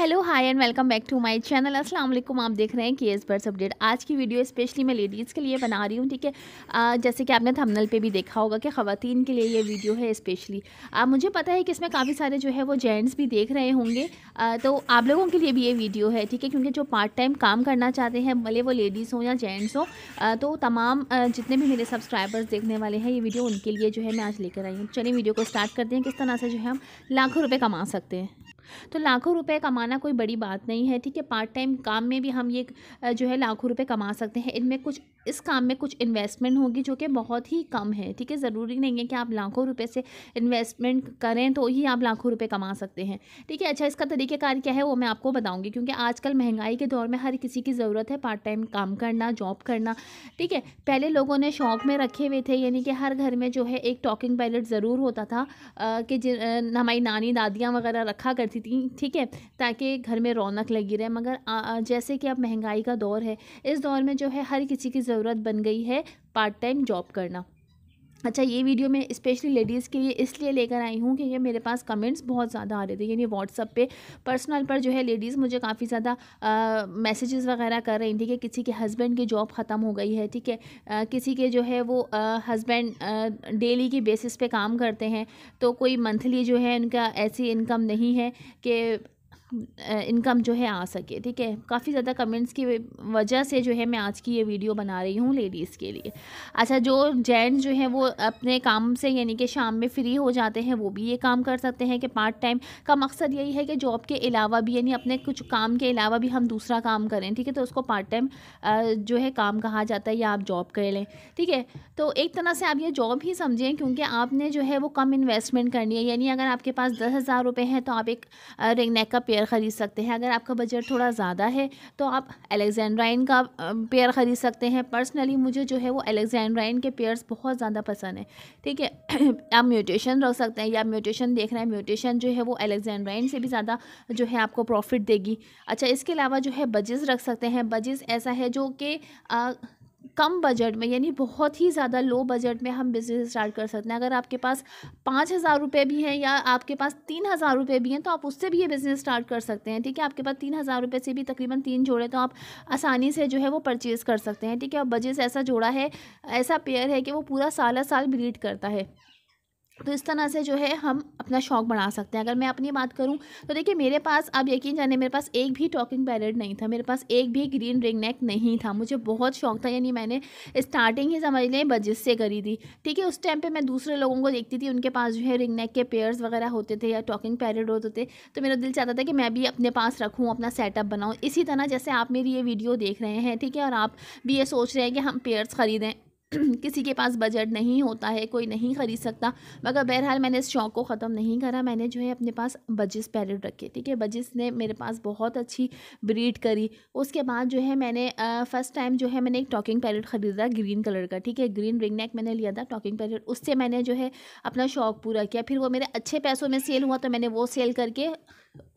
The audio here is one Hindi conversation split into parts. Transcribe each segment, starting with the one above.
hello hi and welcome back to my channel अस्सलाम वालेकुम आप देख रहे हैं के एस बर्स अपडेट आज की वीडियो स्पेशली मैं लेडीज़ के लिए बना रही हूँ ठीक है जैसे कि आपने थंबनेल पे भी देखा होगा कि खातन के लिए ये वीडियो है स्पेशली आप मुझे पता है कि इसमें काफ़ी सारे जो है वो जेंट्स भी देख रहे होंगे तो आप लोगों के लिए भी ये वीडियो है ठीक है क्योंकि जो पार्ट टाइम काम करना चाहते हैं भले वो लेडीज़ हों या जेंट्स हों तो तमाम जितने भी मेरे सब्सक्राइबर्स देखने वाले हैं ये वीडियो उनके लिए जो है मैं आज लेकर आई हूँ चलिए वीडियो को स्टार्ट करते हैं किस तरह से जो है हम लाखों रुपये कमा सकते हैं तो लाखों रुपए कमाना कोई बड़ी बात नहीं है ठीक है पार्ट टाइम काम में भी हम ये जो है लाखों रुपए कमा सकते हैं इनमें कुछ इस काम में कुछ इन्वेस्टमेंट होगी जो कि बहुत ही कम है ठीक है ज़रूरी नहीं है कि आप लाखों रुपए से इन्वेस्टमेंट करें तो ही आप लाखों रुपए कमा सकते हैं ठीक है अच्छा इसका तरीक़ेकार क्या है वो मैं आपको बताऊंगी क्योंकि आजकल महंगाई के दौर में हर किसी की ज़रूरत है पार्ट टाइम काम करना जॉब करना ठीक है पहले लोगों ने शौक में रखे हुए थे यानी कि हर घर में जो है एक टॉकिंग पैलेट ज़रूर होता था आ, कि हमारी नानी दादियाँ वगैरह रखा करती थी ठीक है ताकि घर में रौनक लगी रहे मगर जैसे कि अब महंगाई का दौर है इस दौर में जो है हर किसी की ज़रूरत बन गई है पार्ट टाइम जॉब करना अच्छा ये वीडियो मैं स्पेशली लेडीज़ के लिए इसलिए लेकर आई हूँ क्योंकि मेरे पास कमेंट्स बहुत ज़्यादा आ रहे थे यानी व्हाट्सअप पे पर्सनल पर जो है लेडीज़ मुझे काफ़ी ज़्यादा मैसेजेस वगैरह कर रही थी कि किसी के हस्बैंड की जॉब ख़त्म हो गई है ठीक है किसी के जो है वो हस्बैंड डेली के बेसिस पे काम करते हैं तो कोई मंथली जो है उनका ऐसी इनकम नहीं है कि इनकम जो है आ सके ठीक है काफ़ी ज़्यादा कमेंट्स की वजह से जो है मैं आज की ये वीडियो बना रही हूँ लेडीज़ के लिए अच्छा जो जेंट्स जो है वो अपने काम से यानी कि शाम में फ्री हो जाते हैं वो भी ये काम कर सकते हैं कि पार्ट टाइम का मकसद यही है कि जॉब के अलावा भी यानी अपने कुछ काम के अलावा भी हम दूसरा काम करें ठीक है तो उसको पार्ट टाइम जो है काम कहा जाता है या आप जॉब कर लें ठीक है तो एक तरह से आप ये जॉब ही समझें क्योंकि आपने जो है वो कम इन्वेस्टमेंट करनी है यानी अगर आपके पास दस हज़ार रुपये हैं तो आप एक रिंग का पेयर पेयर ख़रीद सकते हैं अगर आपका बजट थोड़ा ज़्यादा है तो आप एलेक्जेंड्राइन का पेयर ख़रीद सकते हैं पर्सनली मुझे जो है वो एलेक्जेंड्राइन के पेयर्स बहुत ज़्यादा पसंद है ठीक है आप म्यूटेशन रख सकते हैं या म्यूटेशन देख रहे हैं म्यूटेशन जो है वो एलेक्जेंड्राइन से भी ज़्यादा जो है आपको प्रॉफिट देगी अच्छा इसके अलावा जो है बजेज़ रख सकते हैं बजेज़ ऐसा है जो कि कम बजट में यानी बहुत ही ज़्यादा लो बजट में हम बिज़नेस स्टार्ट कर सकते हैं अगर आपके पास पाँच हज़ार रुपये भी हैं या आपके पास तीन हज़ार रुपये भी हैं तो आप उससे भी ये बिज़नेस स्टार्ट कर सकते हैं ठीक है आपके पास तीन हज़ार रुपये से भी तकरीबन तीन जोड़े तो आप आसानी से जो है वो परचेज़ कर सकते हैं ठीक है और बजेस ऐसा जोड़ा है ऐसा पेयर है कि वो पूरा साल साल ब्रीड करता है तो इस तरह से जो है हम अपना शौक बढ़ा सकते हैं अगर मैं अपनी बात करूं तो देखिए मेरे पास आप यकीन जाने मेरे पास एक भी टॉकिंग पैरेट नहीं था मेरे पास एक भी ग्रीन रिंग नेक नहीं था मुझे बहुत शौक था यानी मैंने स्टार्टिंग ही समझ लें बजिश से करी थी ठीक है उस टाइम पर मैं दूसरे लोगों को देखती थी उनके पास जो है रिंग नेक के पेयर्स वगैरह होते थे या टॉकिंग पैरेट होते थे तो मेरा दिल चाहता था कि मैं भी अपने पास रखूँ अपना सेटअप बनाऊँ इसी तरह जैसे आप मेरी ये वीडियो देख रहे हैं ठीक है और आप भी ये सोच रहे हैं कि हम पेयर्स ख़रीदें किसी के पास बजट नहीं होता है कोई नहीं ख़रीद सकता मगर बहरहाल मैंने इस शौक़ को ख़त्म नहीं करा मैंने जो है अपने पास बजिस पैरेट रखे ठीक है बजिस ने मेरे पास बहुत अच्छी ब्रीड करी उसके बाद जो है मैंने फ़र्स्ट टाइम जो है मैंने एक टॉकिंग पैरेट ख़रीदा ग्रीन कलर का ठीक है ग्रीन रिंग नेक मैंने लिया था टॉकिंग पैरेट उससे मैंने जो है अपना शौक़ पूरा किया फिर वो मेरे अच्छे पैसों में सेल हुआ तो मैंने वो सेल करके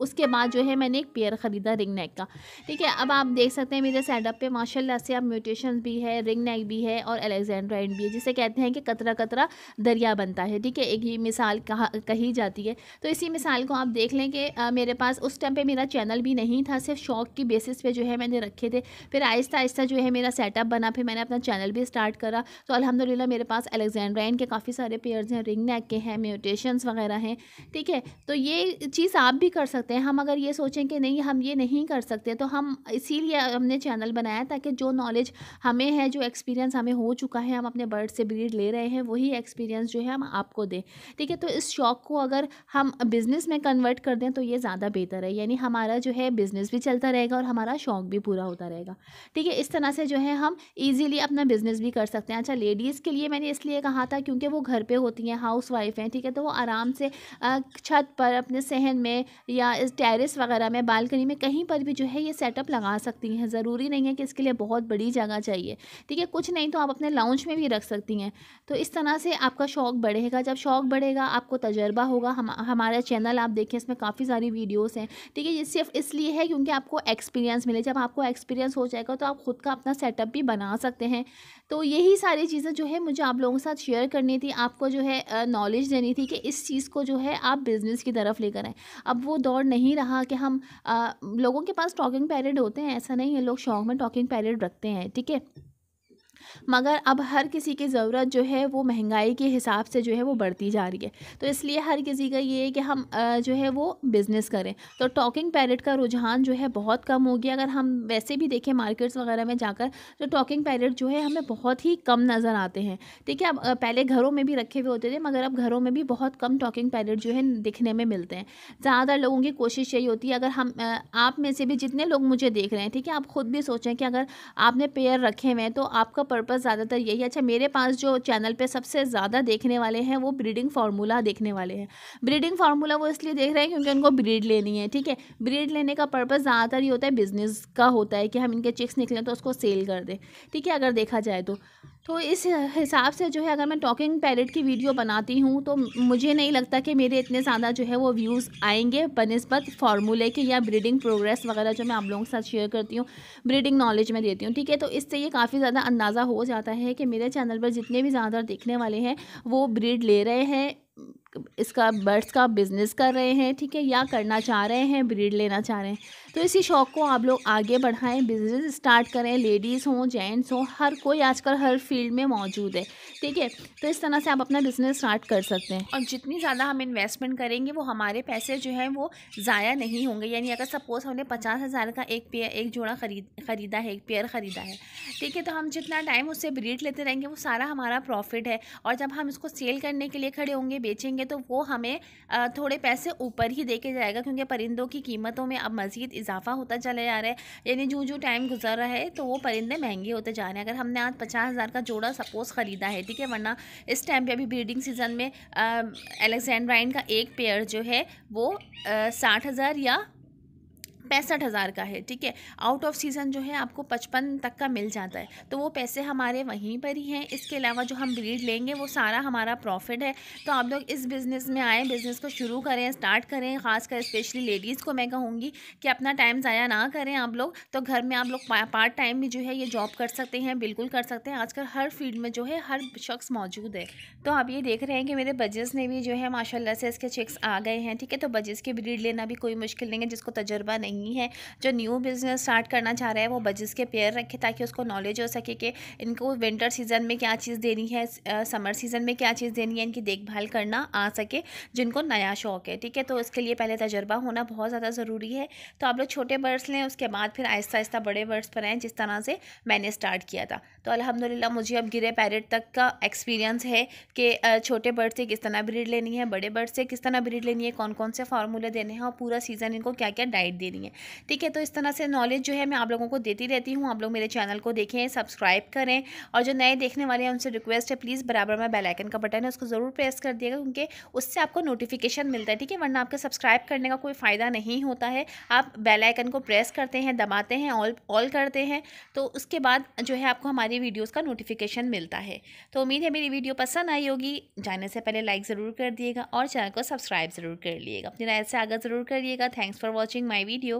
उसके बाद जो है मैंने एक पेयर ख़रीदा रिंग नेक का ठीक है अब आप देख सकते हैं मेरे सेटअप पे माशाल्लाह से अब म्यूटेशन भी है रिंग नेक भी है और एलेक्जेंड्राइन भी है जिसे कहते हैं कि कतरा कतरा दरिया बनता है ठीक है एक ही मिसाल कहा कही जाती है तो इसी मिसाल को आप देख लें कि मेरे पास उस टाइम पर मेरा चैनल भी नहीं था सिर्फ शौक की बेसिस पर जो है मैंने रखे थे फिर आहिस्ता आहिस्ता जो है मेरा सेटअप बना फिर मैंने अपना चैनल भी स्टार्ट करा तो अलहमदिल्ला मेरे पास एलेक्जेंड्राइन के काफ़ी सारे पेयर्स हैं रिंग नेक के हैं म्यूटेशन वगैरह हैं ठीक है तो ये चीज़ आप भी कर कर सकते हैं हम अगर ये सोचें कि नहीं हम ये नहीं कर सकते तो हम इसीलिए हमने चैनल बनाया ताकि जो नॉलेज हमें है जो एक्सपीरियंस हमें हो चुका है हम अपने बर्ड से ब्रीड ले रहे हैं वही एक्सपीरियंस जो है हम आपको दें ठीक है तो इस शौक़ को अगर हम बिज़नेस में कन्वर्ट कर दें तो ये ज़्यादा बेहतर है यानी हमारा जो है बिज़नेस भी चलता रहेगा और हमारा शौक़ भी पूरा होता रहेगा ठीक है इस तरह से जो है हम ईजिली अपना बिज़नेस भी कर सकते हैं अच्छा लेडीज़ के लिए मैंने इसलिए कहा था क्योंकि वो घर पर होती हैं हाउस वाइफ हैं ठीक है तो वो आराम से छत पर अपने सहन में या इस टेरेस वगैरह में बालकनी में कहीं पर भी जो है ये सेटअप लगा सकती हैं ज़रूरी नहीं है कि इसके लिए बहुत बड़ी जगह चाहिए ठीक है कुछ नहीं तो आप अपने लाउंज में भी रख सकती हैं तो इस तरह से आपका शौक़ बढ़ेगा जब शौक़ बढ़ेगा आपको तजर्बा होगा हम हमारा चैनल आप देखें इसमें काफ़ी सारी वीडियोज़ हैं ठीक है ये सिर्फ इसलिए है क्योंकि आपको एक्सपीरियंस मिले जब आपको एक्सपीरियंस हो जाएगा तो आप ख़ुद का अपना सेटअप भी बना सकते हैं तो यही सारी चीज़ें जो है मुझे आप लोगों के साथ शेयर करनी थी आपको जो है नॉलेज देनी थी कि इस चीज़ को जो है आप बिज़नेस की तरफ लेकर आएँ अब वो दौर नहीं रहा कि हम आ, लोगों के पास टॉकिंग पैरियड होते हैं ऐसा नहीं है लोग शौक में टॉकिंग पैरियड रखते हैं ठीक है मगर अब हर किसी की ज़रूरत जो है वो महंगाई के हिसाब से जो है वो बढ़ती जा रही है तो इसलिए हर किसी का ये है कि हम जो है वो बिज़नेस करें तो टॉकिंग पैरेट का रुझान जो है बहुत कम हो गया अगर हम वैसे भी देखें मार्केट्स वगैरह में जाकर तो टॉकिंग पैरेट जो है हमें बहुत ही कम नज़र आते हैं ठीक है अब पहले घरों में भी रखे हुए होते थे मगर अब घरों में भी बहुत कम टॉकिंग पैरेट जो है दिखने में मिलते हैं ज़्यादातर लोगों की कोशिश यही होती है अगर हम आप में से भी जितने लोग मुझे देख रहे हैं ठीक है आप खुद भी सोचें कि अगर आपने पेयर रखे हुए हैं तो आपका पर्पज़ ज़्यादातर यही है अच्छा मेरे पास जो चैनल पे सबसे ज़्यादा देखने वाले हैं वो ब्रीडिंग फार्मूला देखने वाले हैं ब्रीडिंग फार्मूला वो इसलिए देख रहे हैं क्योंकि उनको ब्रीड लेनी है ठीक है ब्रीड लेने का पर्पज़ ज़्यादातर ये होता है बिज़नेस का होता है कि हम इनके चिक्स निकलें तो उसको सेल कर दें ठीक है अगर देखा जाए तो तो इस हिसाब से जो है अगर मैं टॉकिंग पैरेट की वीडियो बनाती हूँ तो मुझे नहीं लगता कि मेरे इतने ज़्यादा जो है वो व्यूज़ आएंगे बनस्बत फार्मूले के या ब्रीडिंग प्रोग्रेस वगैरह जो मैं आप लोगों के साथ शेयर करती हूँ ब्रीडिंग नॉलेज में देती हूँ ठीक है तो इससे ये काफ़ी ज़्यादा अंदाज़ा हो जाता है कि मेरे चैनल पर जितने भी ज़्यादा देखने वाले हैं वो ब्रीड ले रहे हैं इसका बर्ड्स का बिज़नेस कर रहे हैं ठीक है या करना चाह रहे हैं ब्रीड लेना चाह रहे हैं तो इसी शौक़ को आप लोग आगे बढ़ाएं बिज़नेस स्टार्ट करें लेडीज़ हों जेंट्स हों हर कोई आजकल हर फील्ड में मौजूद है ठीक है तो इस तरह से आप अपना बिज़नेस स्टार्ट कर सकते हैं और जितनी ज़्यादा हम इन्वेस्टमेंट करेंगे वो हमारे पैसे जो हैं वो ज़ाया नहीं होंगे यानी अगर सपोज़ हमने पचास हज़ार का एक पेयर एक जोड़ा खरीद ख़रीदा है एक पेयर ख़रीदा है ठीक है तो हम जितना टाइम उससे ब्रीड लेते रहेंगे वो सारा हमारा प्रॉफिट है और जब हम इसको सेल करने के लिए खड़े होंगे बेचेंगे तो वो हमें थोड़े पैसे ऊपर ही दे के जाएगा क्योंकि परिंदों की कीमतों में अब मज़ीद इजाफा होता चले जा रहा है यानी जो जो टाइम गुजर रहा है तो वो परिंदे महंगे होते जा रहे हैं अगर हमने आज पचास हज़ार का जोड़ा सपोज़ ख़रीदा है ठीक है वरना इस टाइम पर अभी ब्रीडिंग सीज़न में अलेक्जेंड्राइन का एक पेयर जो है वो साठ हज़ार या पैंसठ हज़ार का है ठीक है आउट ऑफ सीज़न जो है आपको पचपन तक का मिल जाता है तो वो पैसे हमारे वहीं पर ही हैं इसके अलावा जो हम ब्रीड लेंगे वो सारा हमारा प्रॉफिट है तो आप लोग इस बिज़नेस में आएँ बिज़नेस को शुरू करें स्टार्ट करें ख़ासकर स्पेशली लेडीज़ को मैं कहूँगी कि अपना टाइम ज़ाया ना करें आप लोग तो घर में आप लोग पार्ट टाइम भी जो है ये जॉब कर सकते हैं बिल्कुल कर सकते हैं आजकल हर फील्ड में जो है हर शख्स मौजूद है तो आप ये देख रहे हैं कि मेरे बजेस में भी जो है माशाला से इसके चेक्स आ गए हैं ठीक है तो बजेस की ब्रीड लेना भी कोई मुश्किल नहीं है जिसको तजर्बा नहीं नहीं है जो न्यू बिज़नेस स्टार्ट करना चाह रहा है वो बजेस के पेयर रखे ताकि उसको नॉलेज हो सके कि इनको विंटर सीज़न में क्या चीज़ देनी है समर सीज़न में क्या चीज़ देनी है इनकी देखभाल करना आ सके जिनको नया शौक़ है ठीक है तो इसके लिए पहले तजर्बा होना बहुत ज़्यादा ज़रूरी है तो आप लोग छोटे बर्ड्स लें उसके बाद फिर आहिस्ता आहिस्ता बड़े बर्ड्स पर आएँ जिस तरह से मैंने स्टार्ट किया था तो अलहमदिल्ला मुझे अब गिरे पैरेट तक का एक्सपीरियंस है कि छोटे बर्ड से किस तरह ब्रीड लेनी है बड़े बर्ड से किस तरह ब्रीड लेनी है कौन कौन से फार्मूले देने हैं और पूरा सीज़न इनको क्या क्या डाइट देनी है है ठीक है तो इस तरह से नॉलेज जो है मैं आप लोगों को देती रहती हूँ आप लोग मेरे चैनल को देखें सब्सक्राइब करें और जो नए देखने वाले हैं उनसे रिक्वेस्ट है प्लीज़ बराबर में बेलाइकन का बटन है उसको ज़रूर प्रेस कर दिएगा क्योंकि उससे आपको नोटिफिकेशन मिलता है ठीक है वरना आपके सब्सक्राइब करने का कोई फ़ायदा नहीं होता है आप बेलाइकन को प्रेस करते हैं दबाते हैं ऑल ऑल करते हैं तो उसके बाद जो है आपको हमारी वीडियोज़ का नोटिफिकेशन मिलता है तो उम्मीद है मेरी वीडियो पसंद आई होगी जाने से पहले लाइक ज़रूर कर दिएगा और चैनल को सब्सक्राइब ज़रूर कर लिएगा अपनी राय से आगे ज़रूर करिएगा thanks for watching my video